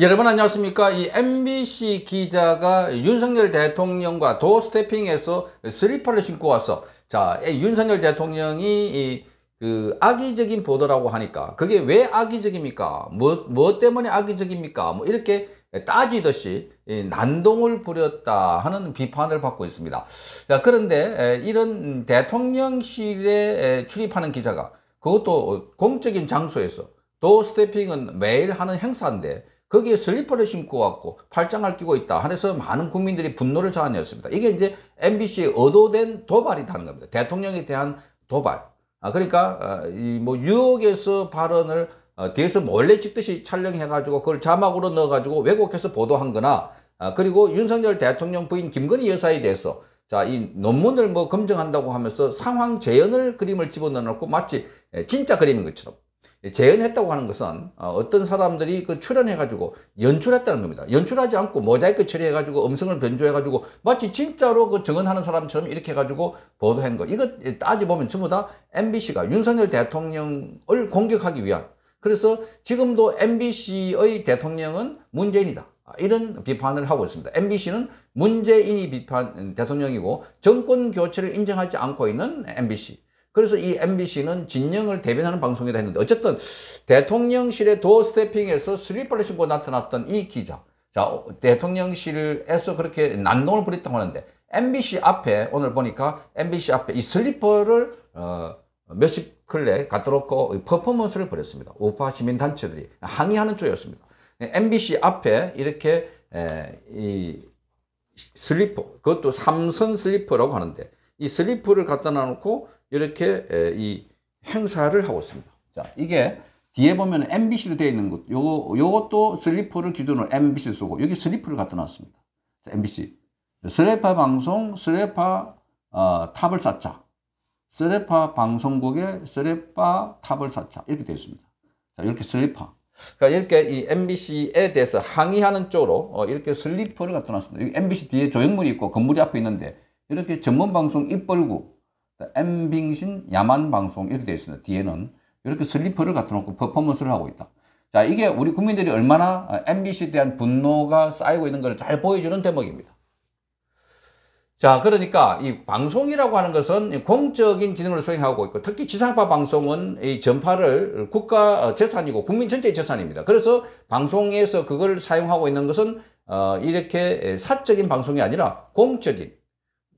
여러분 안녕하십니까 이 MBC 기자가 윤석열 대통령과 도스태핑에서 슬리퍼를 신고 와서 자 예, 윤석열 대통령이 이, 그 악의적인 보도라고 하니까 그게 왜 악의적입니까 뭐, 뭐 때문에 악의적입니까 뭐 이렇게 따지듯이 예, 난동을 부렸다 하는 비판을 받고 있습니다 자 그런데 예, 이런 대통령실에 출입하는 기자가 그것도 공적인 장소에서 도스태핑은 매일 하는 행사인데 거기에 슬리퍼를 신고 왔고 팔짱을 끼고 있다 하면서 많은 국민들이 분노를 자아냈습니다. 이게 이제 MBC의 의도된 도발이다는 겁니다. 대통령에 대한 도발. 아 그러니까 어, 이뭐 뉴욕에서 발언을 어, 뒤에서 몰래 찍듯이 촬영해가지고 그걸 자막으로 넣어가지고 왜곡해서 보도한거나 아, 그리고 윤석열 대통령 부인 김건희 여사에 대해서 자, 이 논문을 뭐 검증한다고 하면서 상황 재현을 그림을 집어넣어놓고 마치 예, 진짜 그림인 것처럼 예, 재현했다고 하는 것은 어, 어떤 사람들이 그 출연해가지고 연출했다는 겁니다. 연출하지 않고 모자이크 처리해가지고 음성을 변조해가지고 마치 진짜로 그 증언하는 사람처럼 이렇게 해가지고 보도한 거. 이거 예, 따지보면 전부 다 MBC가 윤석열 대통령을 공격하기 위한 그래서 지금도 MBC의 대통령은 문재인이다. 이런 비판을 하고 있습니다. MBC는 문재인이 비판 대통령이고 정권 교체를 인정하지 않고 있는 MBC. 그래서 이 MBC는 진영을 대변하는 방송이다 했는데 어쨌든 대통령실의 도어 스태핑에서 슬리퍼를 신고 나타났던 이 기자 자 어, 대통령실에서 그렇게 난동을 부렸다고 하는데 MBC 앞에 오늘 보니까 MBC 앞에 이 슬리퍼를 어, 몇십 클레 갖다 놓고 어, 퍼포먼스를 벌였습니다. 우파 시민단체들이 항의하는 쪽이었습니다. MBC 앞에 이렇게 에, 이 슬리퍼 그것도 삼선 슬리퍼라고 하는데 이 슬리퍼를 갖다 놔놓고 이렇게 이 행사를 하고 있습니다. 자, 이게 뒤에 보면 MBC로 되어 있는 것, 요 요것도 슬리퍼를 기준으로 MBC 쓰고, 여기 슬리퍼를 갖다 놨습니다. 자, MBC. 슬레파 방송, 슬레파 어, 탑을 쌓자. 슬레파 방송국의 슬레파 탑을 쌓자. 이렇게 되어 있습니다. 자, 이렇게 슬리파. 그러니까 이렇게 이 MBC에 대해서 항의하는 쪽으로 어, 이렇게 슬리퍼를 갖다 놨습니다. 여기 MBC 뒤에 조형물이 있고 건물이 앞에 있는데, 이렇게 전문방송 입벌구, 엠빙신 야만 방송 이렇게 되어 있습니다. 뒤에는 이렇게 슬리퍼를 갖다 놓고 퍼포먼스를 하고 있다. 자, 이게 우리 국민들이 얼마나 MBC에 아, 대한 분노가 쌓이고 있는 걸 잘 보여주는 대목입니다. 자, 그러니까 이 방송이라고 하는 것은 공적인 기능을 수행하고 있고 특히 지상파 방송은 이 전파를 국가 어, 재산이고 국민 전체의 재산입니다. 그래서 방송에서 그걸 사용하고 있는 것은 어, 이렇게 사적인 방송이 아니라 공적인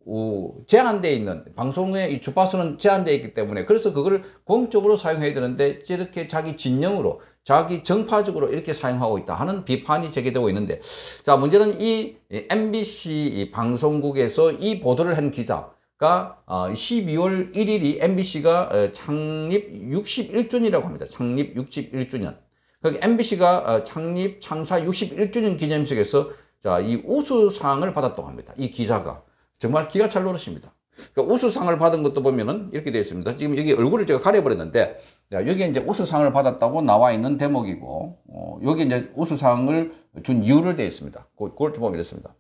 우, 제한되어 있는 방송의 이 주파수는 제한되어 있기 때문에 그래서 그걸 공적으로 사용해야 되는데 이렇게 자기 진영으로 자기 정파적으로 이렇게 사용하고 있다 하는 비판이 제기되고 있는데 자 문제는 이 MBC 방송국에서 이 보도를 한 기자가 12월 1일이 MBC가 창립 61주년이라고 합니다. 창립 61주년. 그 MBC가 창립 창사 61주년 기념식에서 자 이 우수상을 받았다고 합니다. 이 기자가 정말 기가찰 노릇입니다. 그러니까 우수상을 받은 것도 보면은 이렇게 되어 있습니다. 지금 여기 얼굴을 제가 가려버렸는데, 여기 이제 우수상을 받았다고 나와 있는 대목이고, 어, 여기 이제 우수상을 준 이유를 되어 있습니다. 그걸 좀 보면 이렇습니다.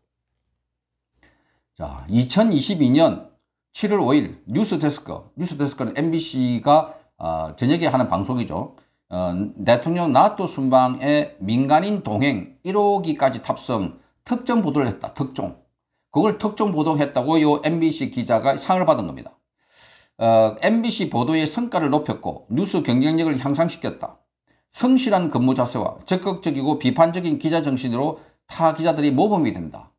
자, 2022년 7월 5일 뉴스데스크. 뉴스데스크는 MBC가 어, 아, 저녁에 하는 방송이죠. 어, 대통령 나토 순방에 민간인 동행 1호기까지 탑승 특정 보도를 했다. 특종. 그걸 특정 보도했다고 요 MBC 기자가 상을 받은 겁니다. 어, MBC 보도의 성과를 높였고 뉴스 경쟁력을 향상시켰다. 성실한 근무 자세와 적극적이고 비판적인 기자 정신으로 타 기자들이 모범이 된다.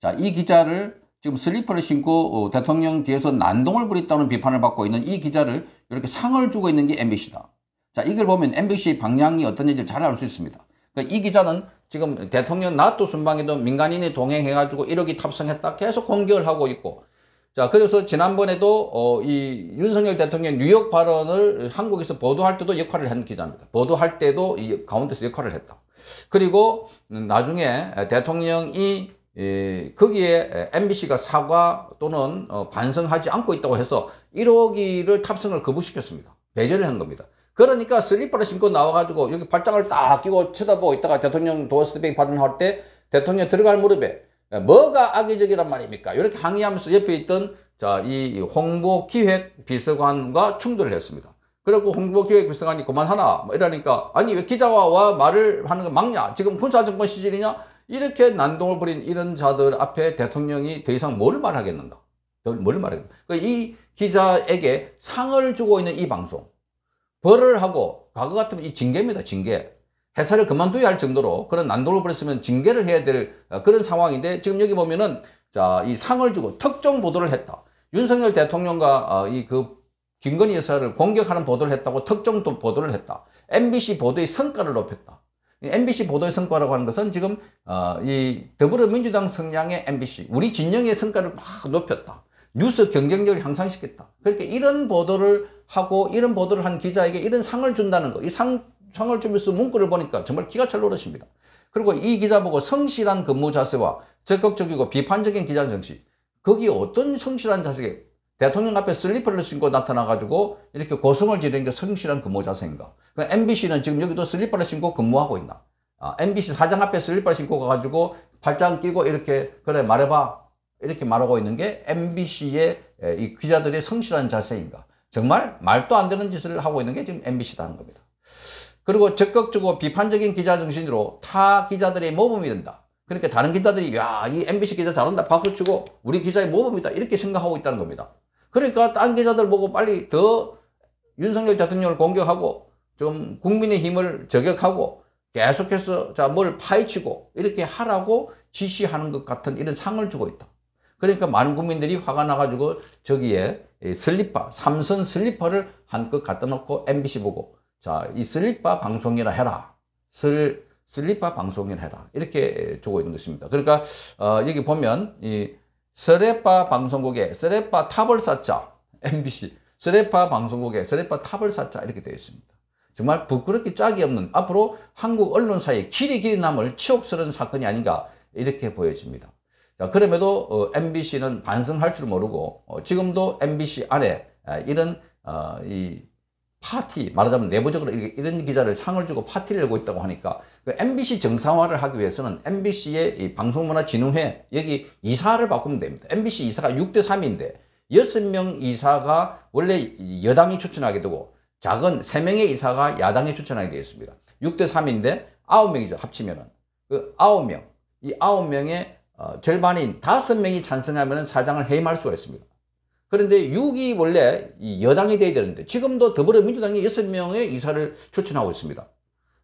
자, 이 기자를 지금 슬리퍼를 신고 어, 대통령 뒤에서 난동을 부렸다는 비판을 받고 있는 이 기자를 이렇게 상을 주고 있는 게 MBC다. 자, 이걸 보면 MBC 의 방향이 어떤지 잘 알 수 있습니다. 그 이 기자는 지금 대통령 나토 순방에도 민간인이 동행해가지고 1억이 탑승했다 계속 공격을 하고 있고 자 그래서 지난번에도 어, 이 윤석열 대통령 뉴욕 발언을 한국에서 보도할 때도 역할을 한 기자입니다. 보도할 때도 이 가운데서 역할을 했다. 그리고 나중에 대통령이 에, 거기에 MBC가 사과 또는 어, 반성하지 않고 있다고 해서 1억이를 탑승을 거부시켰습니다. 배제를 한 겁니다. 그러니까 슬리퍼를 신고 나와가지고 여기 발장을 딱 끼고 쳐다보고 있다가 대통령 도어스텝 발언할 때 대통령 들어갈 무릎에 뭐가 악의적이란 말입니까? 이렇게 항의하면서 옆에 있던 자, 이 홍보기획 비서관과 충돌을 했습니다. 그리고 홍보기획 비서관이 그만하나 뭐 이러니까 아니 왜 기자와 와 말을 하는 거 막냐? 지금 군사정권 시절이냐? 이렇게 난동을 부린 이런 자들 앞에 대통령이 더 이상 뭘 말하겠는가? 뭘 말하겠는가? 그 이 기자에게 상을 주고 있는 이 방송 벌을 하고 과거 같으면 이 징계입니다. 징계. 회사를 그만둬야 할 정도로 그런 난동을 벌였으면 징계를 해야 될 어, 그런 상황인데 지금 여기 보면은 자, 이 상을 주고 특정 보도를 했다. 윤석열 대통령과 어, 이그 김건희 여사를 공격하는 보도를 했다고 특정 보도를 했다. MBC 보도의 성과를 높였다. MBC 보도의 성과라고 하는 것은 지금 어, 이 더불어민주당 성향의 MBC, 우리 진영의 성과를 막 높였다. 뉴스 경쟁력을 향상시켰다. 그러니까 이런 보도를 하고 이런 보도를 한 기자에게 이런 상을 준다는 거. 이 상, 상을 주면서 문구를 보니까 정말 기가 찰 노릇입니다. 그리고 이 기자 보고 성실한 근무 자세와 적극적이고 비판적인 기자 정신. 거기 어떤 성실한 자세에 대통령 앞에 슬리퍼를 신고 나타나가지고 이렇게 고성을 지르는 게 성실한 근무 자세인가. 그 MBC는 지금 여기도 슬리퍼를 신고 근무하고 있나. 아, MBC 사장 앞에 슬리퍼 를 신고 가가지고 팔짱 끼고 이렇게 그래 말해봐 이렇게 말하고 있는 게 MBC의 이 기자들의 성실한 자세인가 정말 말도 안 되는 짓을 하고 있는 게 지금 MBC다는 겁니다. 그리고 적극적이고 비판적인 기자 정신으로 타 기자들의 모범이 된다. 그러니까 다른 기자들이 야이 MBC 기자 잘한다 박수치고 우리 기자의 모범이다 이렇게 생각하고 있다는 겁니다. 그러니까 딴 기자들 보고 빨리 더 윤석열 대통령을 공격하고 좀 국민의 힘을 저격하고 계속해서 자 뭘 파헤치고 이렇게 하라고 지시하는 것 같은 이런 상을 주고 있다. 그러니까 많은 국민들이 화가 나가지고 저기에 슬리퍼, 삼선 슬리퍼를 한껏 갖다 놓고 MBC 보고 자, 이 슬리퍼 방송이라 해라. 슬, 슬리퍼 방송이라 해라. 이렇게 두고 있는 것입니다. 그러니까 어, 여기 보면 이 스레파 방송국에 스레파 탑을 쌓자. MBC. 스레파 방송국에 스레파 탑을 쌓자. 이렇게 되어 있습니다. 정말 부끄럽게 짝이 없는 앞으로 한국 언론사의 길이 길이 남을 치욕스러운 사건이 아닌가 이렇게 보여집니다. 자, 그럼에도 어, MBC는 반성할 줄 모르고 어, 지금도 MBC 안에 에, 아, 이런 어, 이 파티 말하자면 내부적으로 이런 이 기자를 상을 주고 파티를 열고 있다고 하니까 그 MBC 정상화를 하기 위해서는 MBC의 이 방송문화진흥회 여기 이사를 바꾸면 됩니다. MBC 이사가 6대 3인데 6명 이사가 원래 여당이 추천하게 되고 작은 3명의 이사가 야당에 추천하게 되어 습니다 6대 3인데 9명이죠. 합치면은. 그 9명. 이 9명의 어, 절반인 다섯 명이 찬성하면 사장을 해임할 수가 있습니다. 그런데 6이 원래 여당이 돼야 되는데 지금도 더불어민주당이 6명의 이사를 추천하고 있습니다.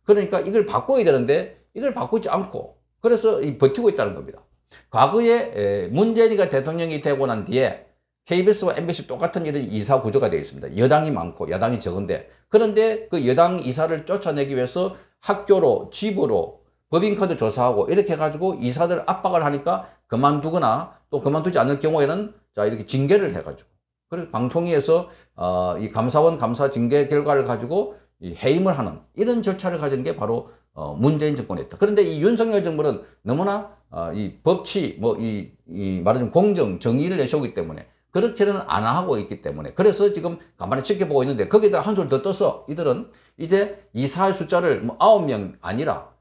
그러니까 이걸 바꿔야 되는데 이걸 바꾸지 않고 그래서 버티고 있다는 겁니다. 과거에 문재인이가 대통령이 되고 난 뒤에 KBS와 MBC 똑같은 이런 이사 구조가 되어 있습니다. 여당이 많고 야당이 적은데 그런데 그 여당 이사를 쫓아내기 위해서 학교로 집으로 법인카드 조사하고 이렇게 해가지고 이사들 압박을 하니까 그만두거나 또 그만두지 않을 경우에는 자 이렇게 징계를 해가지고 그리고 방통위에서 어, 이 감사원 감사 징계 결과를 가지고 이 해임을 하는 이런 절차를 가진 게 바로 어, 문재인 정권이었다 그런데 이 윤석열 정부는 너무나 어, 이 법치 뭐이 이 말하자면 공정 정의를 내세우기 때문에 그렇게는 안 하고 있기 때문에 그래서 지금 간만에 지켜보고 있는데 거기에다 한 술더 떠서 이들은 이제 이사할 숫자를 뭐 9명 아니라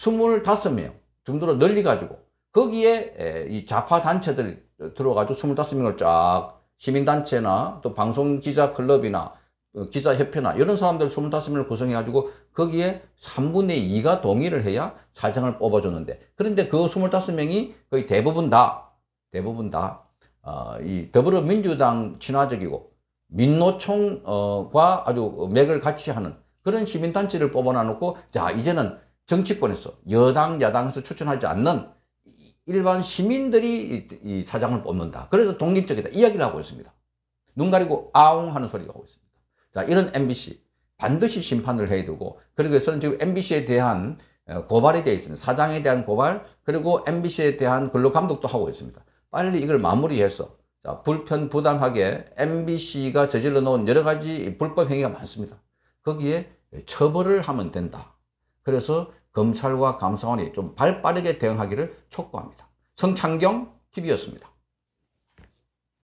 스물다섯 명 정도로 늘려가지고 거기에 이 좌파 단체들 들어가지고 스물다섯 명을쫙 시민단체나 또 방송기자클럽이나 어, 기자협회나 이런 사람들 스물다섯 명을 구성해가지고 거기에 삼분의이가 동의를 해야 사장을 뽑아줬는데 그런데 그 스물다섯 명이 거의 대부분 다 대부분 다 어, 이 더불어민주당 친화적이고 민노총과 아주 맥을 같이 하는 그런 시민단체를 뽑아놔놓고 자 이제는 정치권에서 여당, 야당에서 추천하지 않는 일반 시민들이 이 사장을 뽑는다. 그래서 독립적이다. 이야기를 하고 있습니다. 눈 가리고 아웅 하는 소리가 하고 있습니다. 자, 이런 MBC 반드시 심판을 해야 되고 그리고 저는 지금 MBC에 대한 어, 고발이 되어 있습니다. 사장에 대한 고발 그리고 MBC에 대한 근로감독도 하고 있습니다. 빨리 이걸 마무리해서 자, 불편 부당하게 MBC가 저질러 놓은 여러 가지 불법 행위가 많습니다. 거기에 처벌을 하면 된다. 그래서 검찰과 감사원이 좀 발빠르게 대응하기를 촉구합니다. 성창경 TV였습니다.